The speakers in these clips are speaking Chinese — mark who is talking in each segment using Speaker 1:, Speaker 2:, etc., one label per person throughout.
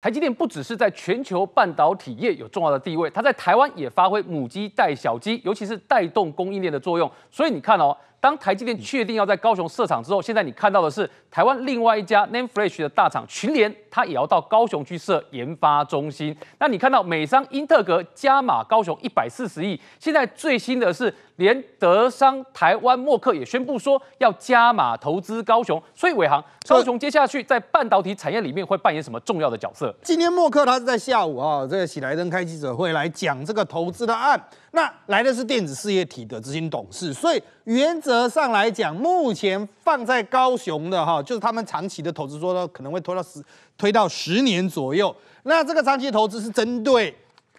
Speaker 1: 台积电不只是在全球半导体业有重要的地位，它在台湾也发挥母鸡带小鸡，尤其是带动供应链的作用。所以你看哦。当台积电确定要在高雄设厂之后，现在你看到的是台湾另外一家 n a m e Flash 的大厂群联，它也要到高雄去设研发中心。那你看到美商英特格加码高雄一百四十亿，现在最新的是连德商台湾默克也宣布说要加码投资高雄。所以伟航，高雄接下去在半导体产业里面会扮演什么重要的角色？
Speaker 2: 今天默克他是在下午啊，这个喜来登开记者会来讲这个投资的案。那来的是电子事业体的执行董事，所以原。则上来讲，目前放在高雄的哈，就是他们长期的投资，说呢可能会拖到十，推到十年左右。那这个长期投资是针对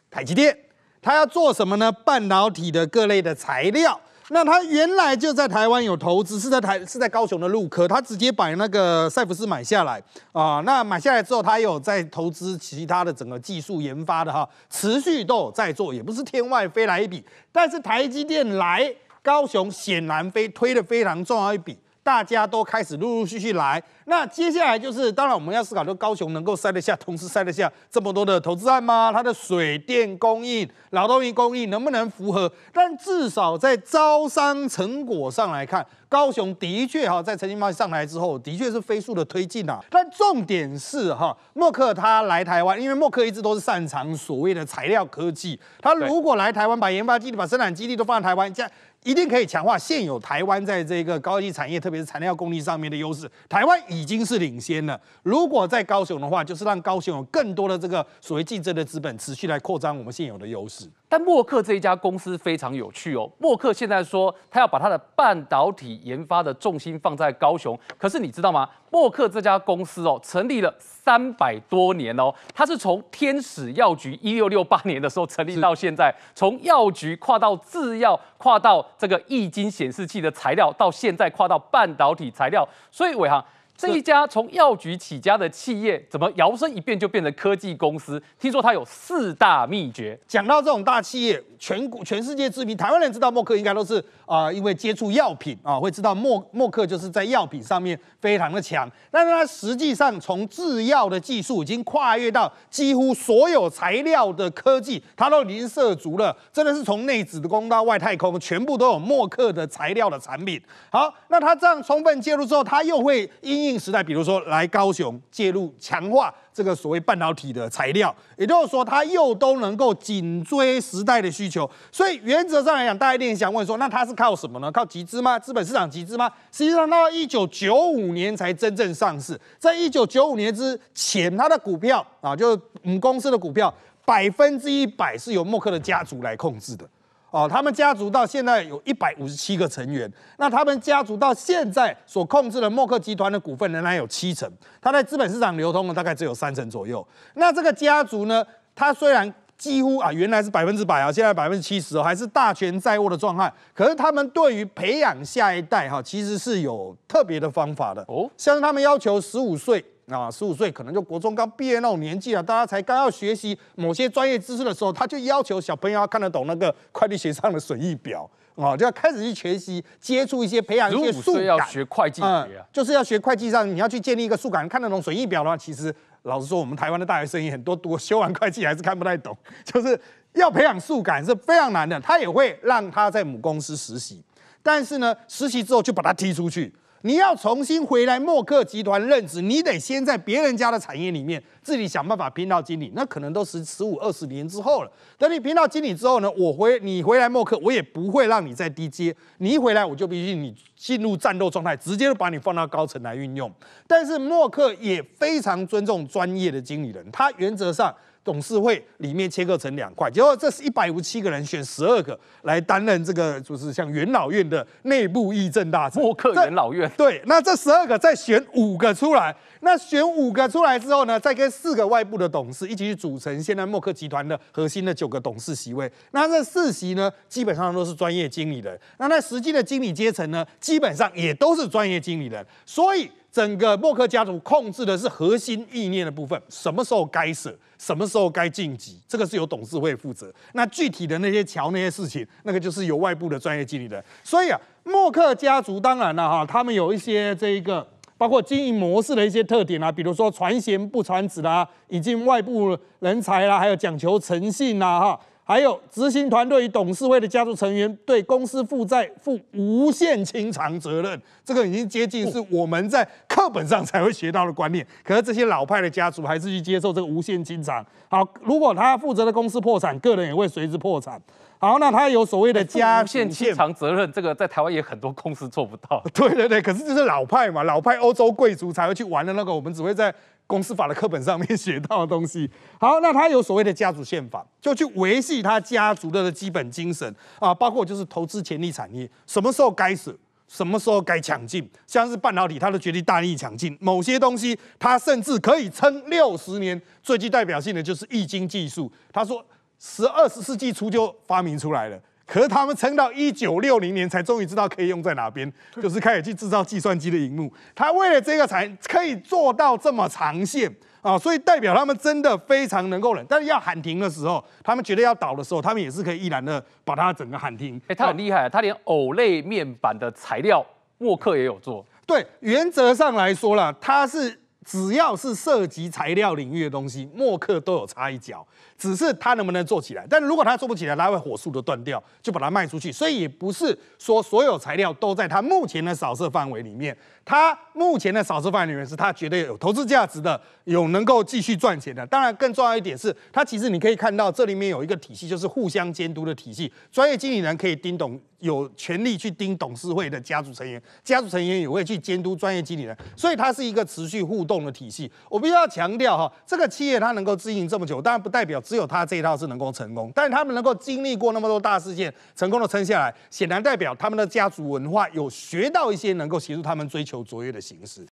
Speaker 2: 台积电，他要做什么呢？半导体的各类的材料。那他原来就在台湾有投资，是在台是在高雄的陆科，他直接把那个赛弗斯买下来啊。那买下来之后，他有在投资其他的整个技术研发的哈，持续都有在做，也不是天外飞来一笔。但是台积电来。高雄显然非推的非常重要一笔，大家都开始陆陆续续来。那接下来就是，当然我们要思考，就高雄能够塞得下，同时塞得下这么多的投资案吗？它的水电供应、劳动力供应能不能符合？但至少在招商成果上来看，高雄的确哈，在陈金茂上台之后，的确是飞速的推进啊。但重点是哈，默克他来台湾，因为默克一直都是擅长所谓的材料科技，他如果来台湾，把研发基地、把生产基地都放在台湾，样一定可以强化现有台湾在这个高科技产业，特别是材料工艺上面的优势。台湾已经是领先了。如果在高雄的话，就是让高雄有更多的这个所谓竞争的资本，持续来扩张我们现有的优势。
Speaker 1: 但默克这一家公司非常有趣哦。默克现在说，他要把他的半导体研发的重心放在高雄。可是你知道吗？默克这家公司哦，成立了三百多年哦，它是从天使药局一六六八年的时候成立到现在，从药局跨到制药，跨到这个液晶显示器的材料，到现在跨到半导体材料。所以伟航。这一家从药局起家的企业，怎么摇身一变就变成
Speaker 2: 科技公司？听说它有四大秘诀。讲到这种大企业，全国全世界知名，台湾人知道默克应该都是啊，因为接触药品啊，会知道默默克就是在药品上面非常的强。但是它实际上从制药的技术已经跨越到几乎所有材料的科技，它都已经涉足了。真的是从内子宫到外太空，全部都有默克的材料的产品。好，那它这样充分介入之后，它又会因时代，比如说来高雄介入强化这个所谓半导体的材料，也就是说它又都能够紧追时代的需求。所以原则上来讲，大家一定想问说，那它是靠什么呢？靠集资吗？资本市场集资吗？实际上，到一九九五年才真正上市。在一九九五年之前，它的股票啊，就是我公司的股票，百分之一百是由默克的家族来控制的。哦，他们家族到现在有一百五十七个成员，那他们家族到现在所控制的默克集团的股份仍然有七成，它在资本市场流通的大概只有三成左右。那这个家族呢，它虽然几乎啊原来是百分之百啊，现在百分之七十哦，还是大权在握的状态。可是他们对于培养下一代哈，其实是有特别的方法的哦，像是他们要求十五岁。啊，十五岁可能就国中刚毕业那种年纪了，大家才刚要学习某些专业知识的时候，他就要求小朋友要看得懂那个会计学上的损益表，哦，就要开始去学习、接触一些、培养一些数感。要学会计，嗯，就是要学会计上，你要去建立一个数感，看得懂损益表的话，其实老实说，我们台湾的大学生也很多，读修完会计还是看不太懂，就是要培养数感是非常难的。他也会让他在母公司实习，但是呢，实习之后就把他踢出去。你要重新回来默克集团任职，你得先在别人家的产业里面自己想办法拼到经理，那可能都十十五二十年之后了。等你拼到经理之后呢，我回你回来默克，我也不会让你在低阶，你一回来我就必须你进入战斗状态，直接就把你放到高层来运用。但是默克也非常尊重专业的经理人，他原则上。董事会里面切割成两块，结果这是一百五七个人选十二个来担任这个，就是像元老院的内部议政大臣。默克元老院。对，那这十二个再选五个出来，那选五个出来之后呢，再跟四个外部的董事一起去组成现在默克集团的核心的九个董事席位。那这四席呢，基本上都是专业经理人。那那实际的经理阶层呢，基本上也都是专业经理人。所以。整个默克家族控制的是核心意念的部分，什么时候该舍，什么时候该晋级，这个是由董事会负责。那具体的那些桥那些事情，那个就是由外部的专业经理人。所以啊，默克家族当然了哈，他们有一些这一个包括经营模式的一些特点啊，比如说传贤不传子啦，引进外部人才啦，还有讲求诚信啦，哈。还有执行团队与董事会的家族成员对公司负债负无限清偿责任，这个已经接近是我们在课本上才会学到的观念。可是这些老派的家族还是去接受这个无限清偿。好，如果他负责的公司破产，个人也会随之破产。好，那他有所谓的无限清偿责任，这个在台湾也很多公司做不到。对对对，可是就是老派嘛，老派欧洲贵族才会去玩的那个，我们只会在。公司法的课本上面学到的东西，好，那他有所谓的家族宪法，就去维系他家族的基本精神啊，包括就是投资潜力产业，什么时候该死，什么时候该抢进，像是半导体，他都决定大力抢进，某些东西，他甚至可以撑六十年，最具代表性的就是易经技术，他说十二十世纪初就发明出来了。可是他们撑到一九六零年才终于知道可以用在哪边，就是开始去制造计算机的荧幕。他为了这个才可以做到这么长线啊，所以代表他们真的非常能够忍。但是要喊停的时候，他们觉得要倒的时候，他们也是可以毅然的把它整个喊停。哎，他很厉害，他连偶类面板的材料沃克也有做。对，原则上来说了，他是。只要是涉及材料领域的东西，默克都有插一脚，只是他能不能做起来。但如果他做不起来，他会火速的断掉，就把它卖出去。所以也不是说所有材料都在他目前的扫射范围里面，他目前的扫射范围里面是他绝对有投资价值的，有能够继续赚钱的。当然，更重要一点是，他其实你可以看到这里面有一个体系，就是互相监督的体系。专业经理人可以盯懂，有权利去盯董事会的家族成员，家族成员也会去监督专业经理人，所以它是一个持续互动。的体系，我必须要强调哈，这个企业它能够经营这么久，当然不代表只有它这一套是能够成功，但是他们能够经历过那么多大事件，成功的撑下来，显然代表他们的家族文化有学到一些能够协助他们追求卓越的形式。